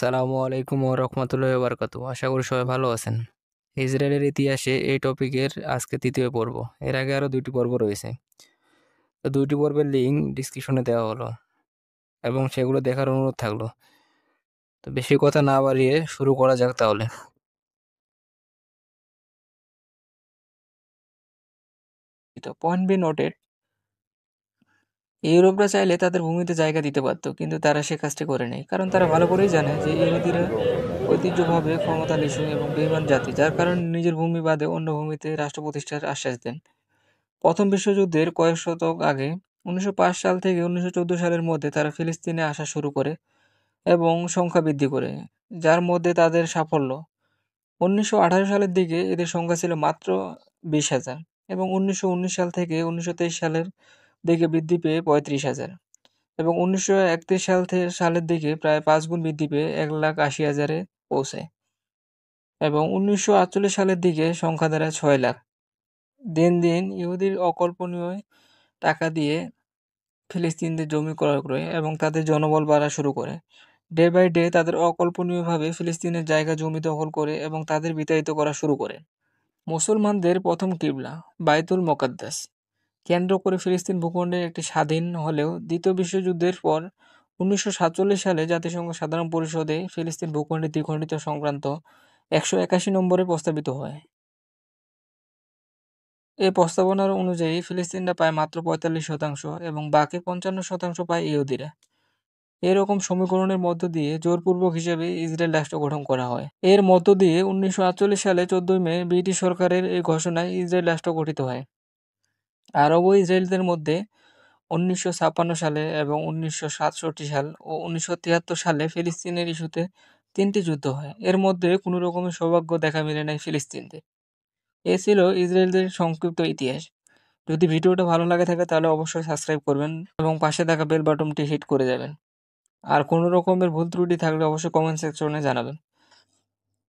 সালামু আলাইকুম ও রহমতুল্লাহ বারকাত আশা করি সবাই ভালো আছেন ইসরায়েলের ইতিহাসে এই টপিকের আজকে তৃতীয় পর্ব এর আগে আরও দুইটি পর্ব রয়েছে তো দুইটি পর্বের লিঙ্ক ডিসক্রিপশনে দেওয়া হলো এবং সেগুলো দেখার অনুরোধ থাকলো তো বেশি কথা না বাড়িয়ে শুরু করা যাক তাহলে পয়েন্ট বি নোটেড ইউরোপরা চাইলে তাদের ভূমিতে জায়গা দিতে পারত কিন্তু তারা সে কাজটি করে নেই কারণ তারা ভালো করেই জানে যে ইহুদিরা ঐতিহ্যভাবে ক্ষমতা নিশু এবং বেইমান জাতি যার কারণে নিজের ভূমি বাদে অন্য ভূমিতে রাষ্ট্র প্রতিষ্ঠার আশ্বাস দেন প্রথম বিশ্বযুদ্ধের কয়েক শতক আগে উনিশশো সাল থেকে উনিশশো সালের মধ্যে তারা ফিলিস্তিনে আসা শুরু করে এবং সংখ্যা বৃদ্ধি করে যার মধ্যে তাদের সাফল্য উনিশশো সালের দিকে এদের সংখ্যা ছিল মাত্র বিশ হাজার এবং উনিশশো সাল থেকে উনিশশো সালের দিকে বৃদ্ধি পেয়ে পঁয়ত্রিশ হাজার এবং উনিশশো একত্রিশ সাল থেকে সালের দিকে প্রায় পাঁচ গুণ বৃদ্ধি পেয়ে এক লাখ আশি হাজারে পৌঁছে এবং উনিশশো আটচল্লিশ সালের দিকে সংখ্যা দ্বারা ছয় লাখ দিন দিন ইহুদির অকল্পনীয় টাকা দিয়ে ফিলিস্তিনদের জমি ক্রয় করে এবং তাদের জনবল বাড়া শুরু করে ডে বাই ডে তাদের অকল্পনীয়ভাবে ফিলিস্তিনের জায়গা জমি দখল করে এবং তাদের বিতাড়িত করা শুরু করে মুসলমানদের প্রথম কিবলা বাইতুল মোকাদ্দাস কেন্দ্র করে ফিলিস্তিন ভূখণ্ডের একটি স্বাধীন হলেও দ্বিতীয় বিশ্বযুদ্ধের পর উনিশশো সালে জাতিসংঘ সাধারণ পরিষদে ফিলিস্তিন ভূখণ্ডের দ্বিখণ্ডিত সংক্রান্ত একশো একাশি নম্বরে প্রস্তাবিত হয় এ প্রস্তাবনার অনুযায়ী ফিলিস্তিনরা পায় মাত্র পঁয়তাল্লিশ শতাংশ এবং বাকি পঞ্চান্ন শতাংশ পায় ইহুদিরা এরকম সমীকরণের মধ্য দিয়ে জোরপূর্বক হিসেবে ইসরায়েল রাষ্ট্র গঠন করা হয় এর মধ্য দিয়ে উনিশশো সালে চোদ্দই মে ব্রিটিশ সরকারের এই ঘোষণায় ইসরায়েল রাষ্ট্র গঠিত হয় আরব ও ইসরায়েলদের মধ্যে উনিশশো ছাপ্পান্ন সালে এবং উনিশশো সাতষট্টি সাল ও উনিশশো তিয়াত্তর সালে ফিলিস্তিনের ইস্যুতে তিনটি যুদ্ধ হয় এর মধ্যে কোনো রকমের সৌভাগ্য দেখা মেলে নাই ফিলিস্তিনদের এ ছিল ইসরায়েলদের সংক্ষিপ্ত ইতিহাস যদি ভিডিওটা ভালো লাগে থাকে তাহলে অবশ্যই সাবস্ক্রাইব করবেন এবং পাশে থাকা বেল বাটনটি হিট করে যাবেন আর কোনো রকমের ভুল ত্রুটি থাকলে অবশ্যই কমেন্ট সেকশনে জানাবেন